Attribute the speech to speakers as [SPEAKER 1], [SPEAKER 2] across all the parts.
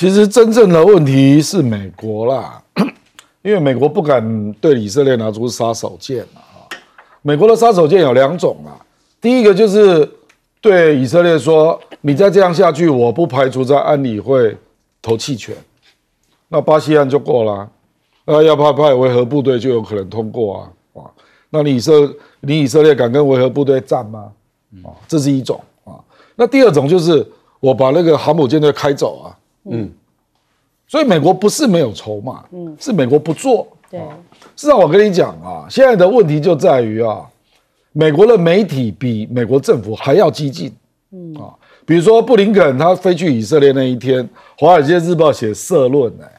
[SPEAKER 1] 其实真正的问题是美国啦，因为美国不敢对以色列拿出杀手锏啊。美国的杀手锏有两种啊，第一个就是对以色列说，你再这样下去，我不排除在安理会投弃权，那巴西案就过啦，那要派派维和部队就有可能通过啊，啊，那你以色你以色列敢跟维和部队战吗？啊，这是一种啊。那第二种就是我把那个航母舰队开走啊。嗯，所以美国不是没有筹码，嗯，是美国不做。对，事实上我跟你讲啊，现在的问题就在于啊，美国的媒体比美国政府还要激进，嗯啊，比如说布林肯他飞去以色列那一天，《华尔街日报》写社论，哎，《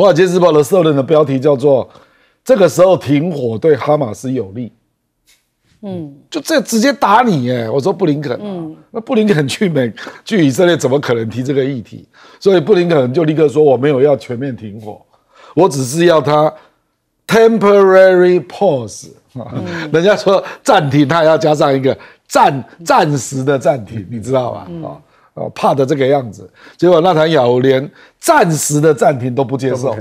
[SPEAKER 1] 华尔街日报》的社论的标题叫做“这个时候停火对哈马斯有利”。嗯，就这直接打你哎！我说布林肯啊，那布林肯去美 去以色列，怎么可能提这个议题？所以布林肯就立刻说我没有要全面停火，我只是要他 temporary pause。人家说暂停，他要加上一个暂暂时的暂停，你知道吧？啊怕的这个样子。结果那台雅欧连暂时的暂停都不接受，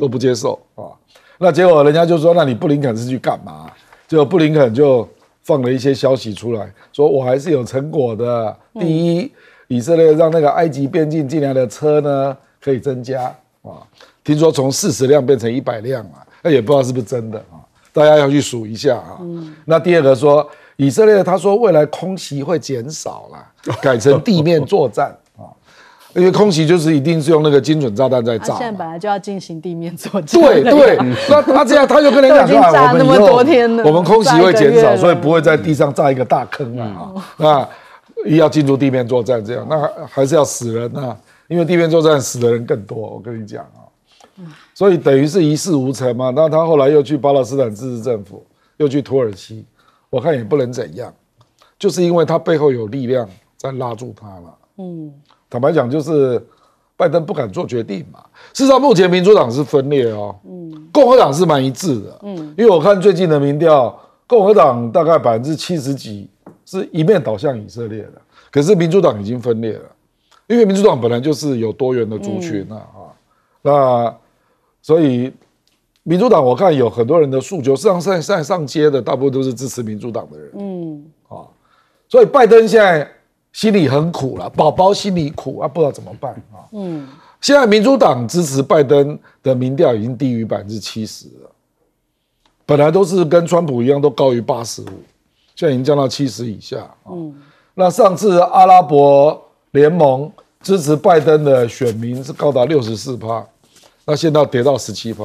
[SPEAKER 1] 都不接受啊。那结果人家就说，那你布林肯是去干嘛？就布林肯就放了一些消息出来说，我还是有成果的。第一，以色列让那个埃及边境进来的车呢可以增加啊，听说从四十辆变成一百辆了，那也不知道是不是真的啊，大家要去数一下啊。那第二个说，以色列他说未来空袭会减少了，改成地面作战。因为空袭就是一定是用那个精准炸弹在炸，现在本来就要进行地面作战。对对，那他这样他就跟人讲说，我们那么多天，我们空袭会减少，所以不会在地上炸一个大坑啊！那要进入地面作战这样，那还是要死人啊，因为地面作战死的人更多。我跟你讲啊，所以等于是一事无成嘛。那他后来又去巴勒斯坦自治政府，又去土耳其，我看也不能怎样，就是因为他背后有力量在拉住他了。嗯。坦白讲，就是拜登不敢做决定嘛。事实上，目前民主党是分裂哦，嗯，共和党是蛮一致的，嗯，因为我看最近的民调，共和党大概百分之七十几是一面倒向以色列的，可是民主党已经分裂了，因为民主党本来就是有多元的族群呐啊，那所以民主党我看有很多人的诉求，事实上上在上街的大部分都是支持民主党的人，嗯啊，所以拜登现在。心里很苦了，宝宝心里苦啊，不知道怎么办啊。嗯，现在民主党支持拜登的民调已经低于百分之七十了，本来都是跟川普一样都高于八十五，现在已经降到七十以下。嗯，那上次阿拉伯联盟支持拜登的选民是高达六十四趴，那现在跌到十七趴，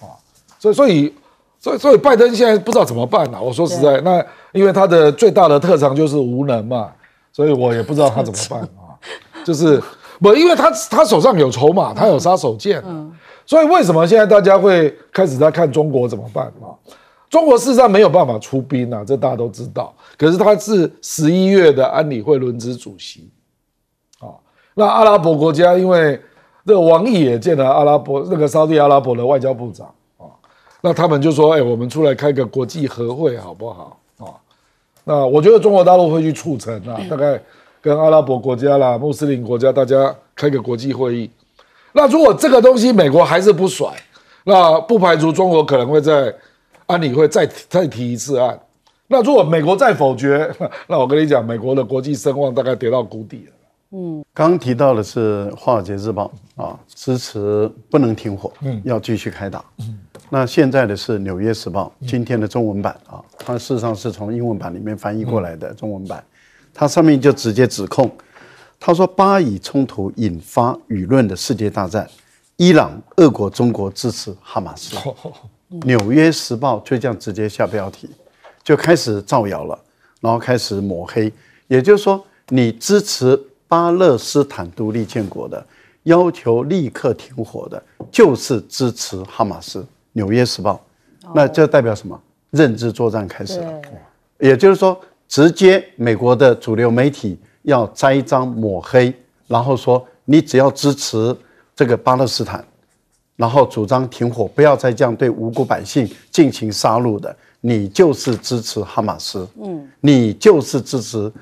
[SPEAKER 1] 啊，所以所以所以所以拜登现在不知道怎么办呐。我说实在，那因为他的最大的特长就是无能嘛。所以我也不知道他怎么办啊，就是不，因为他他手上有筹码，他有杀手锏，所以为什么现在大家会开始在看中国怎么办啊？中国事实上没有办法出兵啊，这大家都知道。可是他是十一月的安理会轮值主席啊，那阿拉伯国家因为这个王毅也见了阿拉伯那个沙特阿拉伯的外交部长啊，那他们就说：“哎，我们出来开个国际和会好不好？”那我觉得中国大陆会去促成啊，大概跟阿拉伯国家啦、穆斯林国家大家开个国际会议。那如果这个东西美国还是不甩，那不排除中国可能会在安理会再再提一次案。那如果美国再否决，那我跟你讲，美国的国际声望大概跌到谷
[SPEAKER 2] 底了。嗯，刚提到的是华尔街日报啊，支持不能停火，嗯，要继续开打。嗯。那现在的是《纽约时报》今天的中文版啊，它事实上是从英文版里面翻译过来的中文版，它上面就直接指控，他说巴以冲突引发舆论的世界大战，伊朗、俄国、中国支持哈马斯，《纽约时报》就这样直接下标题，就开始造谣了，然后开始抹黑，也就是说，你支持巴勒斯坦独立建国的，要求立刻停火的，就是支持哈马斯。《纽约时报》，那这代表什么？认知作战开始了，也就是说，直接美国的主流媒体要栽赃抹黑，然后说你只要支持这个巴勒斯坦，然后主张停火，不要再这样对无辜百姓进行杀戮的，你就是支持哈马斯，嗯，你就是支持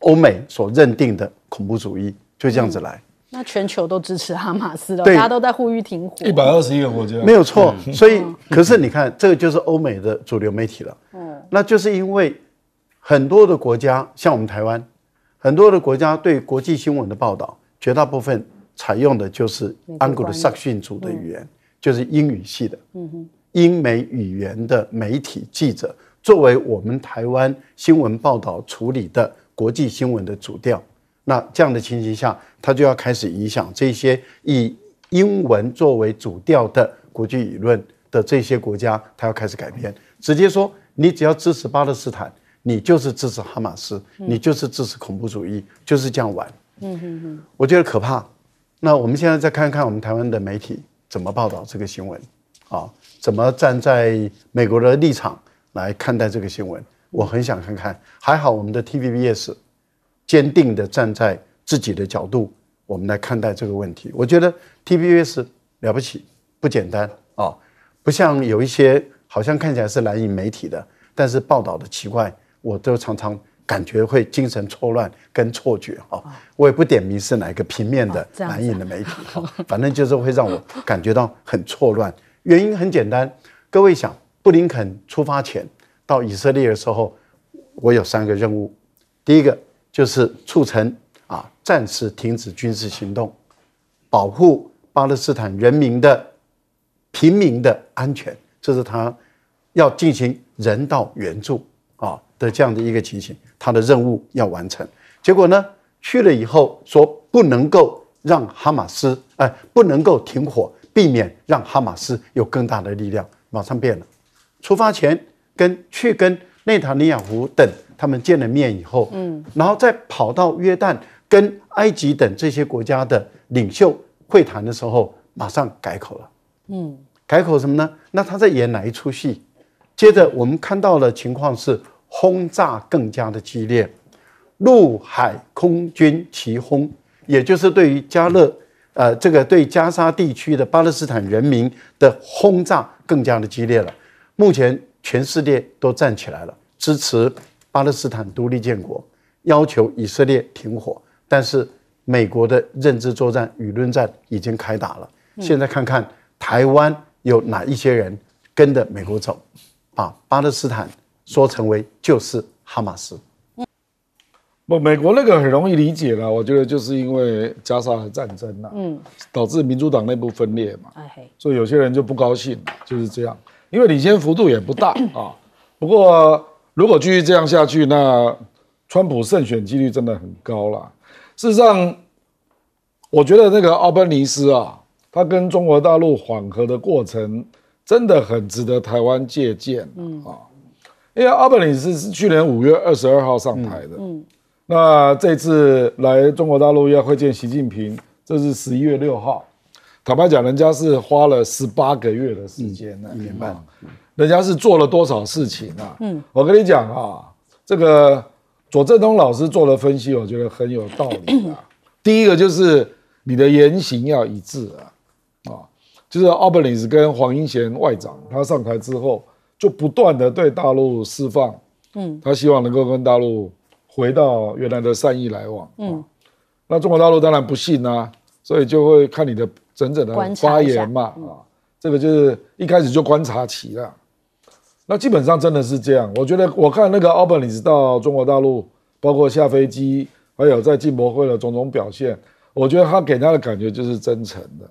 [SPEAKER 2] 欧美所认定的恐怖主义，就这样子来。
[SPEAKER 3] 那全球都支持哈马斯的，大家都在呼吁停火。
[SPEAKER 1] 一百二十一个国
[SPEAKER 2] 家，没有错。所以，可是你看，这个就是欧美的主流媒体了。嗯，那就是因为很多的国家，像我们台湾，很多的国家对国际新闻的报道，绝大部分采用的就是安古的萨克逊族的语言，就是英语系的，嗯哼，英美语言的媒体记者，作为我们台湾新闻报道处理的国际新闻的主调。那这样的情形下，他就要开始影响这些以英文作为主调的国际舆论的这些国家，他要开始改变，直接说你只要支持巴勒斯坦，你就是支持哈马斯，你就是支持恐怖主义，就是这样玩。嗯嗯，我觉得可怕。那我们现在再看看我们台湾的媒体怎么报道这个新闻，啊，怎么站在美国的立场来看待这个新闻？我很想看看。还好我们的 TVBS。坚定的站在自己的角度，我们来看待这个问题。我觉得 T B S 了不起，不简单啊！不像有一些好像看起来是蓝营媒体的，但是报道的奇怪，我都常常感觉会精神错乱跟错觉哈，我也不点名是哪一个平面的蓝影的媒体哈，反正就是会让我感觉到很错乱。原因很简单，各位想，布林肯出发前到以色列的时候，我有三个任务，第一个。就是促成啊，暂时停止军事行动，保护巴勒斯坦人民的平民的安全，这是他要进行人道援助啊的这样的一个情形，他的任务要完成。结果呢，去了以后说不能够让哈马斯哎，不能够停火，避免让哈马斯有更大的力量，马上变了。出发前跟去跟内塔尼亚胡等。他们见了面以后，嗯，然后再跑到约旦跟埃及等这些国家的领袖会谈的时候，马上改口了，嗯，改口什么呢？那他在演哪一出戏？接着我们看到的情况是轰炸更加的激烈，陆海空军齐轰，也就是对于加勒，呃，这个对加沙地区的巴勒斯坦人民的轰炸更加的激烈了。目前全世界都站起来了，支持。巴勒斯坦独立建国，要求以色列停火，但是美国的认知作战、舆论战已经开打了。现在看看台湾有哪一些人跟着美国走，把巴勒斯坦说成为就是哈马斯。
[SPEAKER 1] 不，美国那个很容易理解了，我觉得就是因为加沙的战争呐，嗯，导致民主党内部分裂嘛，所以有些人就不高兴，就是这样，因为领先幅度也不大啊，不过。如果继续这样下去，那川普胜选几率真的很高了。事实上，我觉得那个奥本尼斯啊，他跟中国大陆缓和的过程真的很值得台湾借鉴。嗯啊，因为奥本尼斯是去年五月二十二号上台的。嗯，那这次来中国大陆要会见习近平，这是十一月六号。坦白讲，人家是花了十八个月的时间，一年半。人家是做了多少事情啊？嗯，我跟你讲啊，这个左正东老师做的分析，我觉得很有道理啊。第一个就是你的言行要一致啊，啊，就是奥本里斯跟黄英贤外长，他上台之后就不断的对大陆释放，嗯，他希望能够跟大陆回到原来的善意来往，嗯，那中国大陆当然不信啊，所以就会看你的整整的发言嘛，啊，这个就是一开始就观察起了。那基本上真的是这样。我觉得我看那个奥本里斯到中国大陆包括下飞机，还有在进博会的种种表现，我觉得他给他的感觉就是真诚的，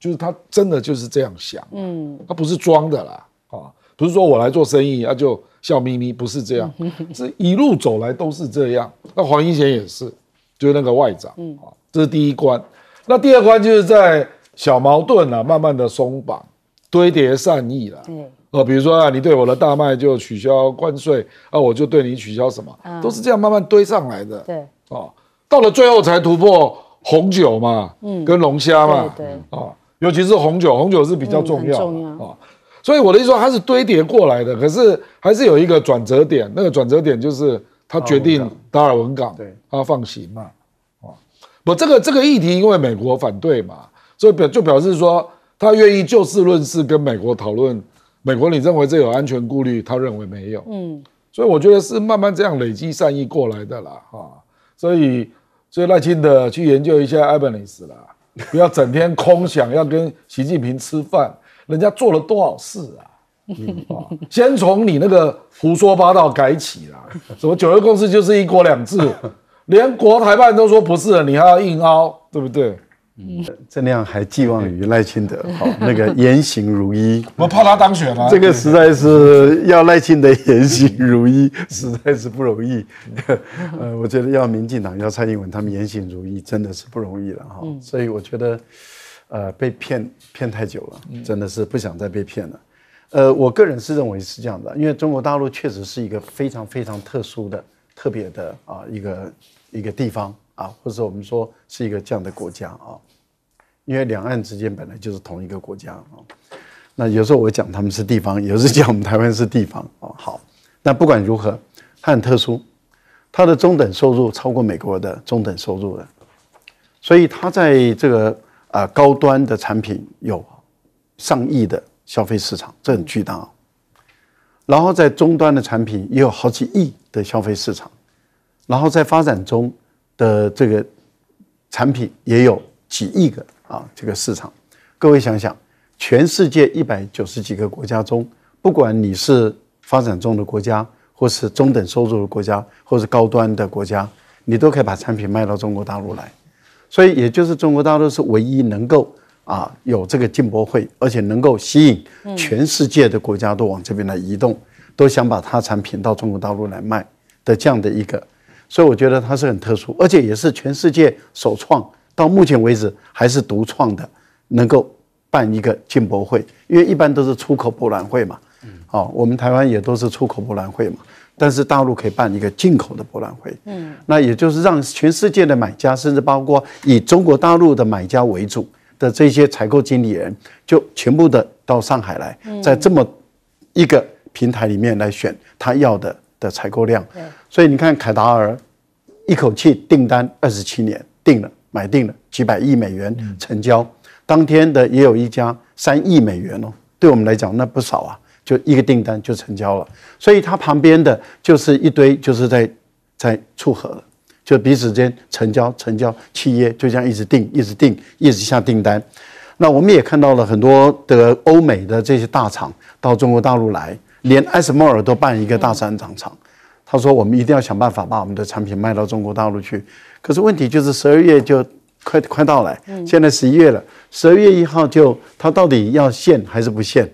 [SPEAKER 1] 就是他真的就是这样想。嗯，他不是装的啦，啊，不是说我来做生意他就笑眯眯，不是这样，是一路走来都是这样。那黄英贤也是，就是那个外长啊，这是第一关。那第二关就是在小矛盾啊，慢慢的松绑，堆叠善意了。嗯。哦，比如说啊，你对我的大麦就取消关税，啊，我就对你取消什么，都是这样慢慢堆上来的。对，哦，到了最后才突破红酒嘛，嗯，跟龙虾嘛，对，啊，尤其是红酒，红酒是比较重要，重要啊。所以我的意思说，它是堆叠过来的，可是还是有一个转折点，那个转折点就是他决定达尔文港，对，他放行嘛。哦，不，这个这个议题因为美国反对嘛，所以表就表示说他愿意就事论事跟美国讨论。美国，你认为这有安全顾虑，他认为没有。嗯，所以我觉得是慢慢这样累积善意过来的啦，哈。所以，所以耐心的去研究一下埃文尼斯啦，不要整天空想要跟习近平吃饭，人家做了多少事啊？先从你那个胡说八道改起啦。什么九二共识就是一国两制，连国台办都说不是了，你还要硬凹，对不对？嗯，
[SPEAKER 2] 郑亮还寄望于赖清德，好那个言行如一，我
[SPEAKER 1] 怕他当选了。这个实
[SPEAKER 2] 在是要赖清德言行如一，实在是不容易。呃，我觉得要民进党要蔡英文他们言行如一，真的是不容易了哈。所以我觉得，呃，被骗骗太久了，真的是不想再被骗了。呃，我个人是认为是这样的，因为中国大陆确实是一个非常非常特殊的、特别的啊一个一个地方。啊，或者我们说是一个这样的国家啊，因为两岸之间本来就是同一个国家啊。那有时候我讲他们是地方，有时讲我们台湾是地方啊。好，那不管如何，它很特殊，它的中等收入超过美国的中等收入的，所以它在这个啊高端的产品有上亿的消费市场，这很巨大。然后在终端的产品也有好几亿的消费市场，然后在发展中。的这个产品也有几亿个啊！这个市场，各位想想，全世界一百九十几个国家中，不管你是发展中的国家，或是中等收入的国家，或是高端的国家，你都可以把产品卖到中国大陆来。所以，也就是中国大陆是唯一能够啊有这个进博会，而且能够吸引全世界的国家都往这边来移动，都想把它产品到中国大陆来卖的这样的一个。所以我觉得它是很特殊，而且也是全世界首创，到目前为止还是独创的，能够办一个进博会，因为一般都是出口博览会嘛，好，我们台湾也都是出口博览会嘛，但是大陆可以办一个进口的博览会，嗯，那也就是让全世界的买家，甚至包括以中国大陆的买家为主的这些采购经理人，就全部的到上海来，在这么一个平台里面来选他要的。的采购量，所以你看，凯达尔一口气订单二十七年定了，买定了几百亿美元成交，当天的也有一家三亿美元哦，对我们来讲那不少啊，就一个订单就成交了。所以它旁边的就是一堆，就是在在撮合，就彼此间成交、成交，企业就这样一直定、一直定、一直下订单。那我们也看到了很多的欧美的这些大厂到中国大陆来。连艾斯莫尔都办一个大商场，他说：“我们一定要想办法把我们的产品卖到中国大陆去。”可是问题就是十二月就快快到来，现在十一月了，十二月一号就他到底要限还是不限？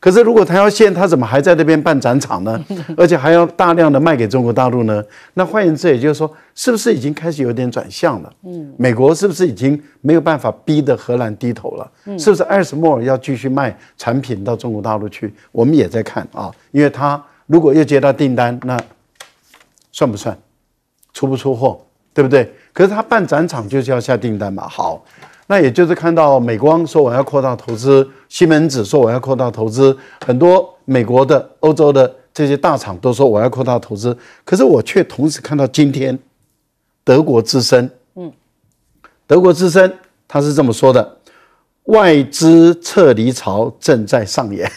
[SPEAKER 2] 可是，如果他要限，他怎么还在那边办展场呢？而且还要大量的卖给中国大陆呢？那换言之，也就是说，是不是已经开始有点转向了？嗯，美国是不是已经没有办法逼得荷兰低头了？是不是二十莫尔要继续卖产品到中国大陆去？我们也在看啊，因为他如果又接到订单，那算不算出不出货？对不对？可是他办展场就是要下订单嘛。好。那也就是看到美光说我要扩大投资，西门子说我要扩大投资，很多美国的、欧洲的这些大厂都说我要扩大投资，可是我却同时看到今天德国之声，嗯，德国之声，他是这么说的：外资撤离潮正在上演，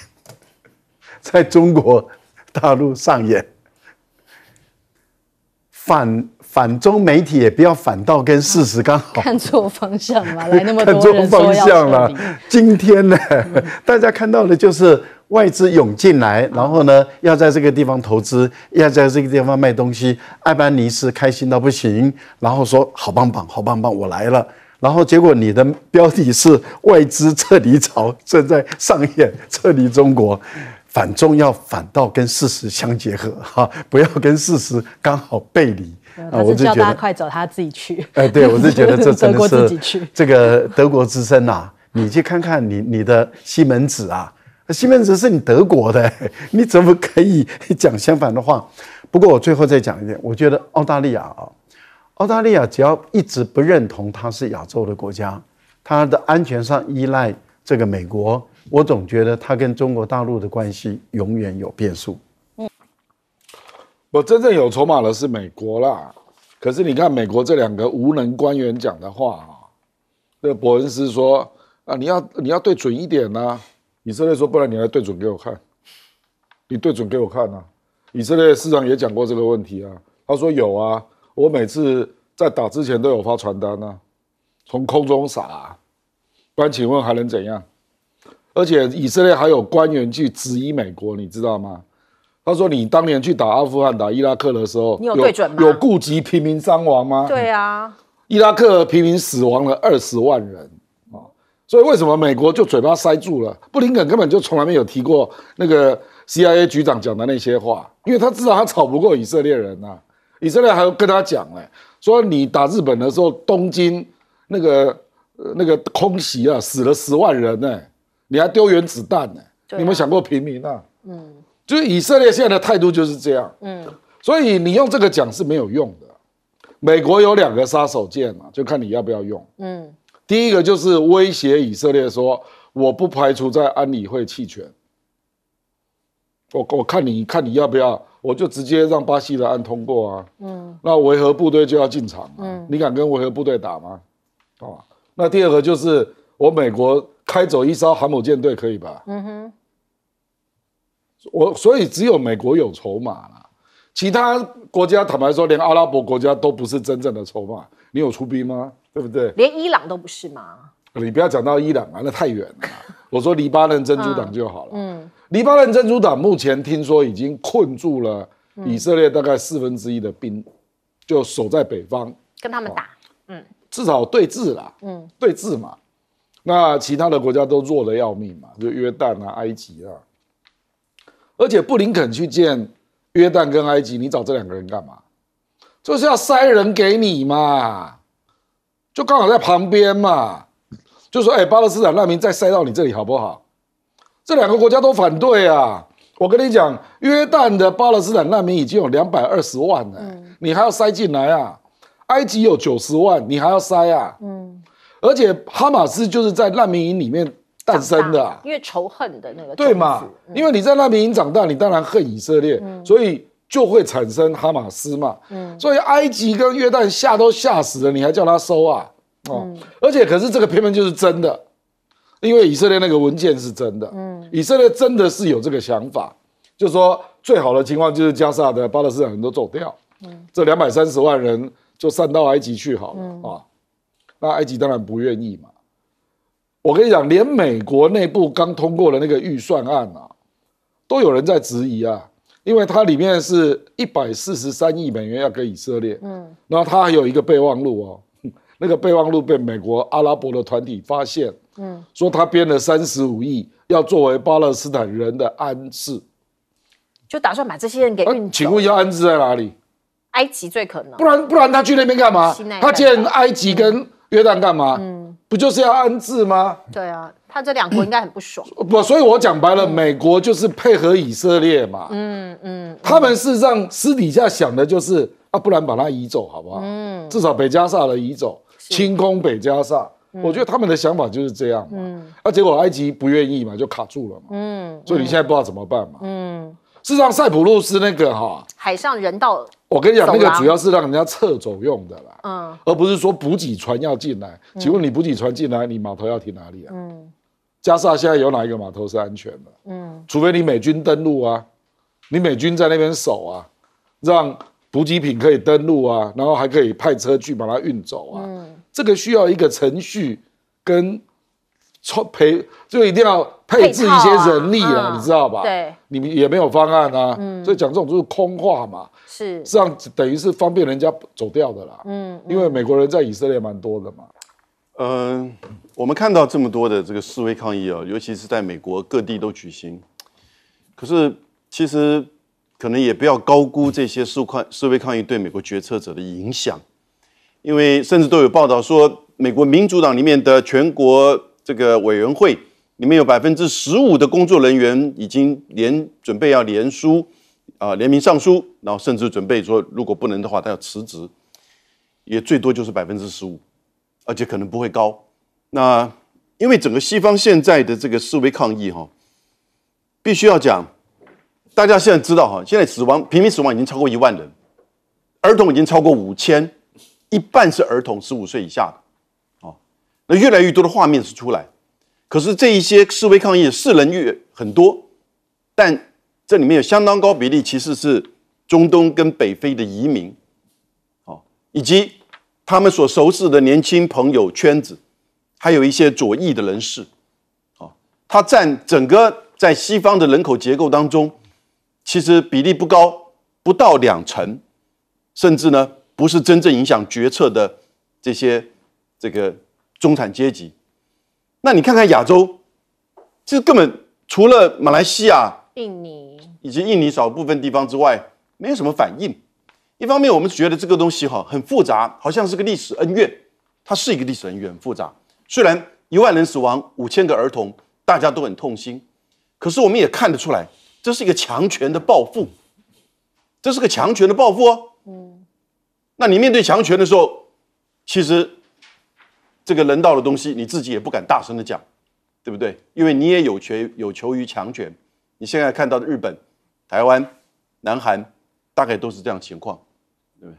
[SPEAKER 2] 在中国大陆上演反。反中媒体也不要反倒跟事实刚好看错
[SPEAKER 1] 方向了，来那么多人 说要
[SPEAKER 2] 今天呢，大家看到的就是外资涌进来，然后呢要在这个地方投资，要在这个地方卖东西。艾班尼斯开心到不行，然后说好棒棒，好棒棒，我来了。然后结果你的标题是外资撤离潮正在上演，撤离中国，反中要反倒跟事实相结合，哈，不要跟事实刚好背离。啊！我是叫他
[SPEAKER 3] 快走，他自己去。哎，对我是觉得这真的
[SPEAKER 2] 是这个德国之声啊！你去看看你你的西门子啊，西门子是你德国的，你怎么可以讲相反的话？不过我最后再讲一点，我觉得澳大利亚啊，澳大利亚只要一直不认同它是亚洲的国家，它的安全上依赖这个美国，我总觉得它跟中国大陆的关系永远有变数。
[SPEAKER 1] 我真正有筹码的是美国啦，可是你看美国这两个无能官员讲的话啊，那伯恩斯说啊，你要你要对准一点呐，以色列说不然你来对准给我看，你对准给我看呐，以色列市长也讲过这个问题啊，他说有啊，我每次在打之前都有发传单呐，从空中撒，不然请问还能怎样？而且以色列还有官员去质疑美国，你知道吗？他说：“你当年去打阿富汗、打伊拉克的时候，你有对准吗？有顾及平民伤亡吗？”对啊，伊拉克平民死亡了二十万人啊！所以为什么美国就嘴巴塞住了？布林肯根本就从来没有提过那个 CIA 局长讲的那些话，因为他知道他吵不过以色列人呐。以色列还要跟他讲哎，说你打日本的时候，东京那个那个空袭啊，死了十万人呢，你还丢原子弹呢。」你有没有想过平民啊？嗯。就是以色列现在的态度就是这样，嗯，所以你用这个讲是没有用的。美国有两个杀手锏嘛，就看你要不要用，嗯，第一个就是威胁以色列说，我不排除在安理会弃权，我我看你看你要不要，我就直接让巴西的案通过啊，嗯，那维和部队就要进场嗯，你敢跟维和部队打吗？哦，那第二个就是我美国开走一艘航母舰队可以吧？嗯哼。我所以只有美国有筹码了，其他国家坦白说，连阿拉伯国家都不是真正的筹码。你有出兵吗？对不对？
[SPEAKER 2] 连伊朗
[SPEAKER 3] 都不是吗？
[SPEAKER 1] 你不要讲到伊朗啊，那太远了。我说黎巴嫩真主党就好了。嗯，黎巴嫩真主党目前听说已经困住了以色列大概四分之一的兵，就守在北方，
[SPEAKER 2] 跟他们打。嗯，
[SPEAKER 1] 至少对峙啦。嗯，对峙嘛，那其他的国家都弱的要命嘛，就约旦啊、埃及啊。而且布林肯去见约旦跟埃及，你找这两个人干嘛？就是要塞人给你嘛，就刚好在旁边嘛，就说：哎，巴勒斯坦难民再塞到你这里好不好？这两个国家都反对啊！我跟你讲，约旦的巴勒斯坦难民已经有两百二十万了，你还要塞进来啊？埃及有九十万，你还要塞啊？嗯，而且哈马斯就是在难民营里面。诞生的，因为仇恨的那个，对嘛？因为你在那边已经长大，你当然恨以色列，所以就会产生哈马斯嘛。嗯，所以埃及跟约旦吓都吓死了，你还叫他收啊？哦，而且可是这个偏偏就是真的，因为以色列那个文件是真的。嗯，以色列真的是有这个想法，就说最好的情况就是加沙的巴勒斯坦人都走掉，这两百三十万人就散到埃及去好了啊。那埃及当然不愿意嘛。我跟你讲，连美国内部刚通过的那个预算案啊，都有人在质疑啊，因为它里面是一百四十三亿美元要给以色列。嗯，然后它还有一个备忘录哦，那个备忘录被美国阿拉伯的团体发现，嗯，说它编了三十五亿要作为巴勒斯坦人的安置，
[SPEAKER 2] 就打算把这些人给运，请
[SPEAKER 1] 问一下安置在哪里？
[SPEAKER 2] 埃及最可能，不然
[SPEAKER 1] 不然他去那边干嘛？他建埃及跟约旦干嘛？嗯。不就是要安置吗？
[SPEAKER 3] 对啊，他这两国应该很不爽。
[SPEAKER 1] 不，所以我讲白了，美国就是配合以色列嘛。嗯嗯。他们事实上私底下想的就是啊，不然把它移走好不好？嗯。至少北加萨的移走，清空北加萨。我觉得他们的想法就是这样嘛。嗯。那结果埃及不愿意嘛，就卡住了嘛。
[SPEAKER 3] 嗯。所以你现
[SPEAKER 1] 在不知道怎么办
[SPEAKER 3] 嘛？嗯。
[SPEAKER 1] 事实上，塞浦路斯那个哈，
[SPEAKER 3] 海上人道。我跟你讲，那个主要
[SPEAKER 1] 是让人家撤走用的啦，嗯，而不是说补给船要进来。请问你补给船进来，你码头要停哪里啊？嗯，加沙现在有哪一个码头是安全的？嗯，除非你美军登陆啊，你美军在那边守啊，让补给品可以登陆啊，然后还可以派车去把它运走啊。嗯，这个需要一个程序跟。配就一定要配置一些人力啊，你知道吧？对，你们也没有方案啊，所以讲这种都是空话嘛。是，这样等于是方便人家走掉的啦。嗯，因为美国人在以色列蛮多的嘛。
[SPEAKER 3] 嗯，我们看到这么多的这个示威抗议啊，尤其是在美国各地都举行。可是其实可能也不要高估这些示抗示威抗议对美国决策者的影响，因为甚至都有报道说，美国民主党里面的全国。这个委员会里面有百分之十五的工作人员已经联准备要联书啊联名上书，然后甚至准备说如果不能的话，他要辞职，也最多就是百分之十五，而且可能不会高。那因为整个西方现在的这个示威抗议哈，必须要讲，大家现在知道哈，现在死亡平民死亡已经超过一万人，儿童已经超过五千，一半是儿童十五岁以下的。那越来越多的画面是出来，可是这一些示威抗议是人越很多，但这里面有相当高比例其实是中东跟北非的移民，以及他们所熟识的年轻朋友圈子，还有一些左翼的人士，啊，他占整个在西方的人口结构当中，其实比例不高，不到两成，甚至呢不是真正影响决策的这些这个。中产阶级，那你看看亚洲，这根本除了马来西亚、印尼以及印尼少部分地方之外，没有什么反应。一方面，我们觉得这个东西哈很复杂，好像是个历史恩怨，它是一个历史恩怨，复杂。虽然一万人死亡，五千个儿童，大家都很痛心，可是我们也看得出来，这是一个强权的报复，这是个强权的报复哦。嗯，那你面对强权的时候，其实。这个人道的东西，你自己也不敢大声的讲，对不对？因为你也有权有求于强权。你现在看到的日本、台湾、南韩，大概都是这样情况，对不对？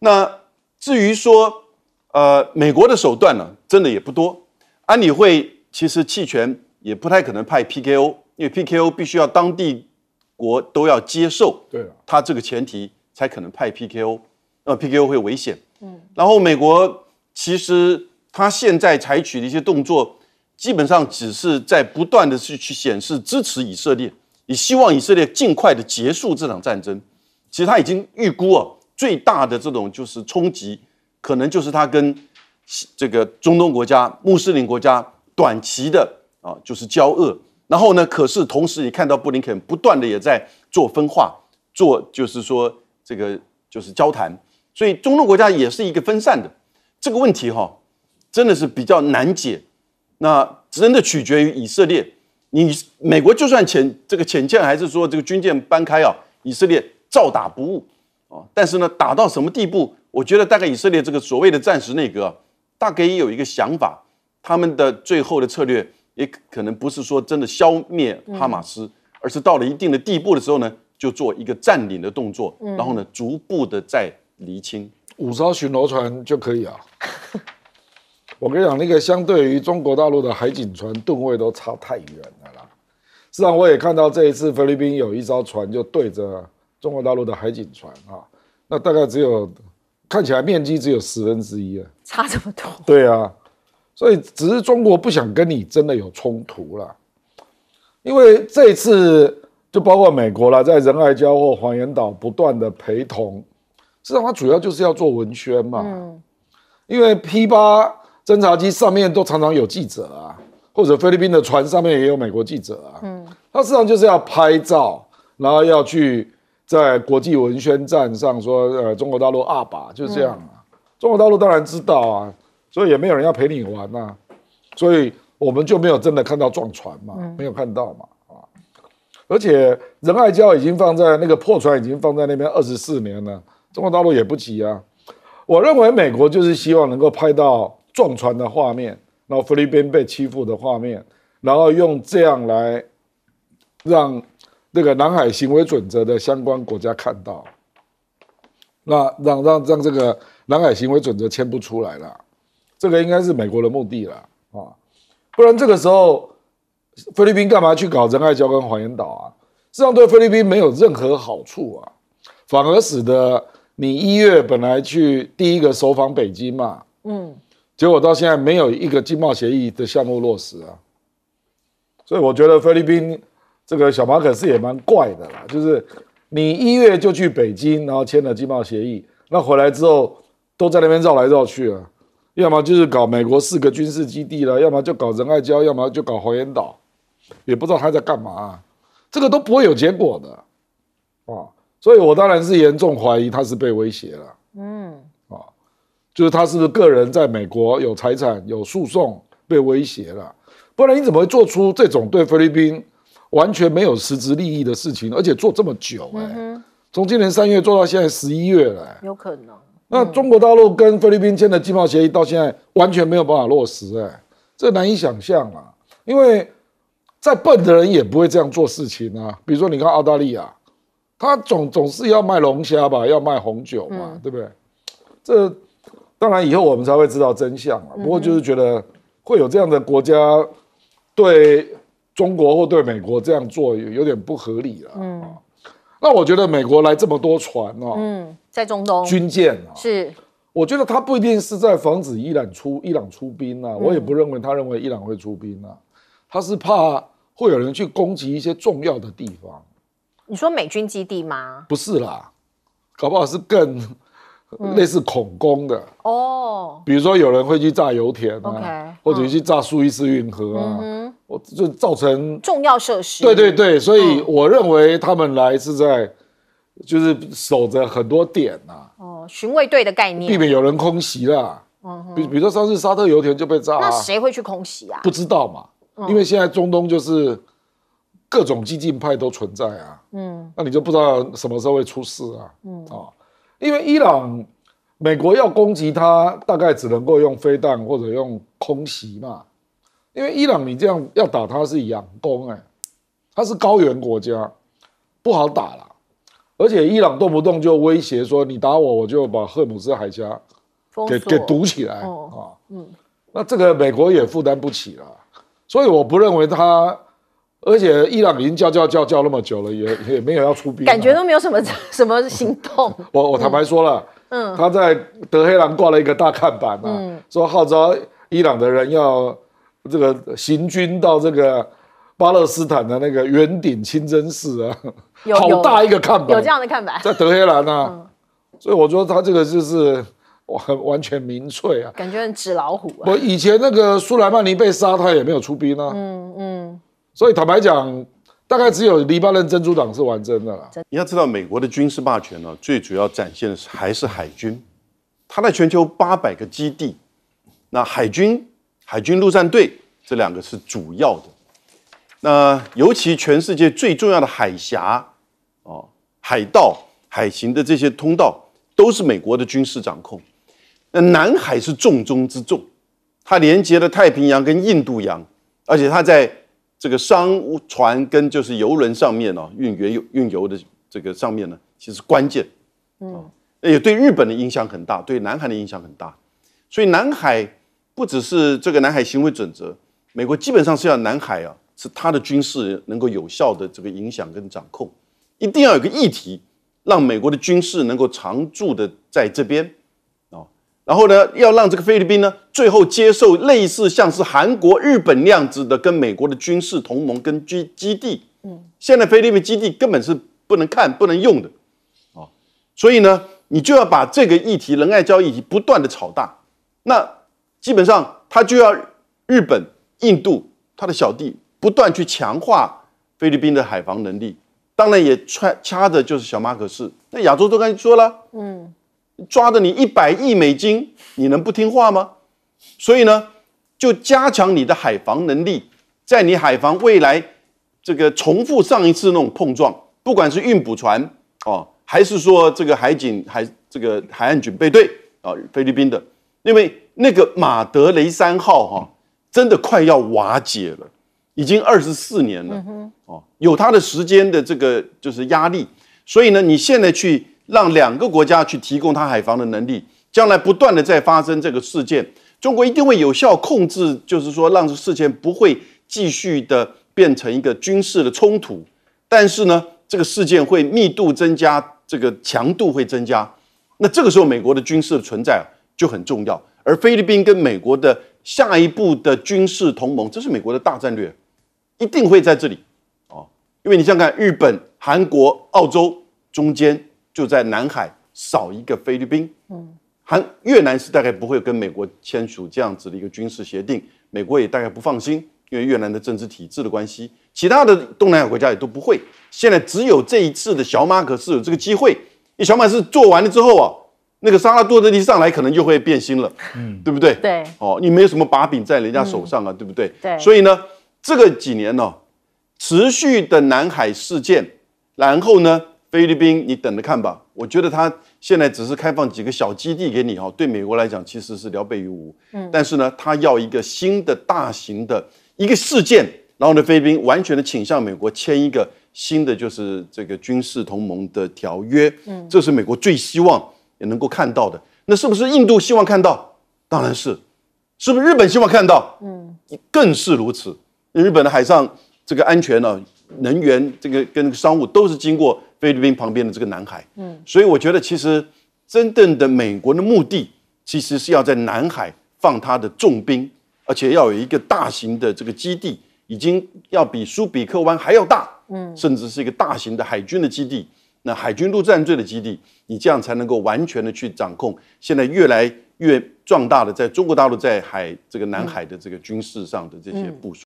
[SPEAKER 3] 那至于说，呃，美国的手段呢，真的也不多。安理会其实弃权也不太可能派 PKO，因为 PKO 必须要当地国都要接受，对，他这个前提才可能派 PKO。那 PKO 会危险。嗯。然后美国其实。他现在采取的一些动作，基本上只是在不断的去去显示支持以色列，也希望以色列尽快的结束这场战争。其实他已经预估啊，最大的这种就是冲击，可能就是他跟这个中东国家穆斯林国家短期的啊就是交恶。然后呢，可是同时你看到布林肯不断的也在做分化，做就是说这个就是交谈，所以中东国家也是一个分散的这个问题哈。真的是比较难解，那真的取决于以色列。你美国就算遣这个遣舰，还是说这个军舰搬开啊？以色列照打不误啊！但是呢，打到什么地步？我觉得大概以色列这个所谓的战时内阁大概也有一个想法，他们的最后的策略也可能不是说真的消灭哈马斯，而是到了一定的地步的时候呢，就做一个占领的动作，然后呢，逐步的再厘清。
[SPEAKER 1] 五艘巡逻船就可以啊。我跟你讲，那个相对于中国大陆的海警船，吨位都差太远了啦。事际上，我也看到这一次菲律宾有一艘船就对着中国大陆的海警船啊，那大概只有看起来面积只有十分之一啊，差这么多。对啊，所以只是中国不想跟你真的有冲突啦，因为这一次就包括美国啦，在仁爱礁或黄岩岛不断的陪同，实际上它主要就是要做文宣嘛，因为 P 八。侦察机上面都常常有记者啊，或者菲律宾的船上面也有美国记者啊。嗯，他事实上就是要拍照，然后要去在国际文宣站上说，呃，中国大陆二爸就是这样啊。中国大陆当然知道啊，所以也没有人要陪你玩呐，所以我们就没有真的看到撞船嘛，没有看到嘛啊。而且仁爱礁已经放在那个破船已经放在那边二十四年了，中国大陆也不急啊。我认为美国就是希望能够拍到。撞船的画面，然后菲律宾被欺负的画面，然后用这样来让那个南海行为准则的相关国家看到，那让让让这个南海行为准则签不出来了，这个应该是美国的目的了啊！不然这个时候菲律宾干嘛去搞仁爱礁跟黄岩岛啊？这样对菲律宾没有任何好处啊，反而使得你一月本来去第一个首访北京嘛，嗯。结果到现在没有一个经贸协议的项目落实啊，所以我觉得菲律宾这个小马可是也蛮怪的啦，就是你一月就去北京，然后签了经贸协议，那回来之后都在那边绕来绕去啊，要么就是搞美国四个军事基地了，要么就搞仁爱礁，要么就搞黄岩岛，也不知道他在干嘛，这个都不会有结果的，啊，所以我当然是严重怀疑他是被威胁了。就是他是不是个人在美国有财产有诉讼被威胁了？不然你怎么会做出这种对菲律宾完全没有实质利益的事情，而且做这么久哎，从今年三月做到现在十一月了。有可能。那中国大陆跟菲律宾签的经贸协议到现在完全没有办法落实哎，这难以想象啊！因为再笨的人也不会这样做事情啊。比如说，你看澳大利亚，他总总是要卖龙虾吧，要卖红酒嘛，对不对？这。当然，以后我们才会知道真相嘛。不过就是觉得会有这样的国家对中国或对美国这样做，有点不合理了。嗯，那我觉得美国来这么多船啊，嗯，在中东军舰啊，是。我觉得他不一定是在防止伊朗出伊朗出兵啊，我也不认为他认为伊朗会出兵啊，他是怕会有人去攻击一些重要的地方。
[SPEAKER 3] 你说美军基地吗？
[SPEAKER 1] 不是啦，搞不好是更。类似恐攻的
[SPEAKER 3] 哦，
[SPEAKER 1] 比如说有人会去炸油田啊，或者去炸苏伊士运河啊，我就造成重要设施。对对对，所以我认为他们来是在就是守着很多点呐。
[SPEAKER 3] 哦，巡卫队的概念，避免
[SPEAKER 1] 有人空袭啦。比比如说上次沙特油田就被炸，那谁
[SPEAKER 3] 会去空袭啊？不
[SPEAKER 1] 知道嘛，因为现在中东就是各种激进派都存在啊。嗯，那你就不知道什么时候会出事啊。嗯啊。因为伊朗，美国要攻击它，大概只能够用飞弹或者用空袭嘛。因为伊朗，你这样要打它是仰攻哎，它是高原国家，不好打了。而且伊朗动不动就威胁说，你打我，我就把赫姆斯海峡给给堵起来啊。嗯，那这个美国也负担不起了。所以我不认为他。而且伊朗已经叫叫叫叫那么久了，也也没有要出兵，感觉都没有什么 什么行动。我我坦白说了，嗯，他在德黑兰挂了一个大看板嘛，嗯，说号召伊朗的人要这个行军到这个巴勒斯坦的那个圆顶清真寺啊，好大一个看板，有这样的看板在德黑兰呢。所以我说他这个就是完完全民粹啊，感觉很纸老虎。我以前那个苏莱曼尼被杀，他也没有出兵啊，嗯嗯。所以坦白讲，大概只有
[SPEAKER 3] 黎巴嫩真主党是完整的啦。你要知道，美国的军事霸权呢，最主要展现的是还是海军，它在全球八百个基地，那海军、海军陆战队这两个是主要的。那尤其全世界最重要的海峡、哦、海盗、海行的这些通道，都是美国的军事掌控。那南海是重中之重，它连接了太平洋跟印度洋，而且它在这个商船跟就是游轮上面哦运原油运油的这个上面呢，其实关键，嗯，也对日本的影响很大，对南海的影响很大，所以南海不只是这个南海行为准则，美国基本上是要南海啊，是它的军事能够有效的这个影响跟掌控，一定要有个议题，让美国的军事能够常驻的在这边。然后呢，要让这个菲律宾呢，最后接受类似像是韩国、日本那样子的跟美国的军事同盟跟基基地。嗯，现在菲律宾基地根本是不能看、不能用的，啊，所以呢，你就要把这个议题仁爱交易不断的炒大，那基本上他就要日本、印度他的小弟不断去强化菲律宾的海防能力，当然也踹掐的就是小马可仕。那亚洲都刚才说了，嗯。抓着你一百亿美金，你能不听话吗？所以呢，就加强你的海防能力，在你海防未来，这个重复上一次那种碰撞，不管是运补船哦，还是说这个海警海这个海岸警备队啊，菲律宾的，因为那个马德雷三号哈，真的快要瓦解了，已经二十四年了哦，有它的时间的这个就是压力，所以呢，你现在去。让两个国家去提供它海防的能力，将来不断的在发生这个事件，中国一定会有效控制，就是说让这事件不会继续的变成一个军事的冲突。但是呢，这个事件会密度增加，这个强度会增加。那这个时候，美国的军事的存在就很重要。而菲律宾跟美国的下一步的军事同盟，这是美国的大战略，一定会在这里哦，因为你想看日本、韩国、澳洲中间。就在南海少一个菲律宾，嗯，还越南是大概不会跟美国签署这样子的一个军事协定，美国也大概不放心，因为越南的政治体制的关系，其他的东南亚国家也都不会。现在只有这一次的小马可是有这个机会，你小马是做完了之后啊，那个沙拉多德利上来可能就会变心了，嗯，对不对？对，哦，你没有什么把柄在人家手上啊，对不对？对，所以呢，这个几年呢，持续的南海事件，然后呢？菲律宾，你等着看吧。我觉得他现在只是开放几个小基地给你哈，对美国来讲其实是聊备于无。嗯，但是呢，他要一个新的大型的一个事件，然后呢，菲律宾完全的倾向美国，签一个新的就是这个军事同盟的条约。嗯，这是美国最希望也能够看到的。那是不是印度希望看到？当然是。是不是日本希望看到？嗯，更是如此。日本的海上这个安全呢？能源这个跟商务都是经过菲律宾旁边的这个南海，嗯，所以我觉得其实真正的美国的目的，其实是要在南海放他的重兵，而且要有一个大型的这个基地，已经要比苏比克湾还要大，嗯，甚至是一个大型的海军的基地，那海军陆战队的基地，你这样才能够完全的去掌控现在越来越壮大的在中国大陆在海这个南海的这个军事上的这些部署。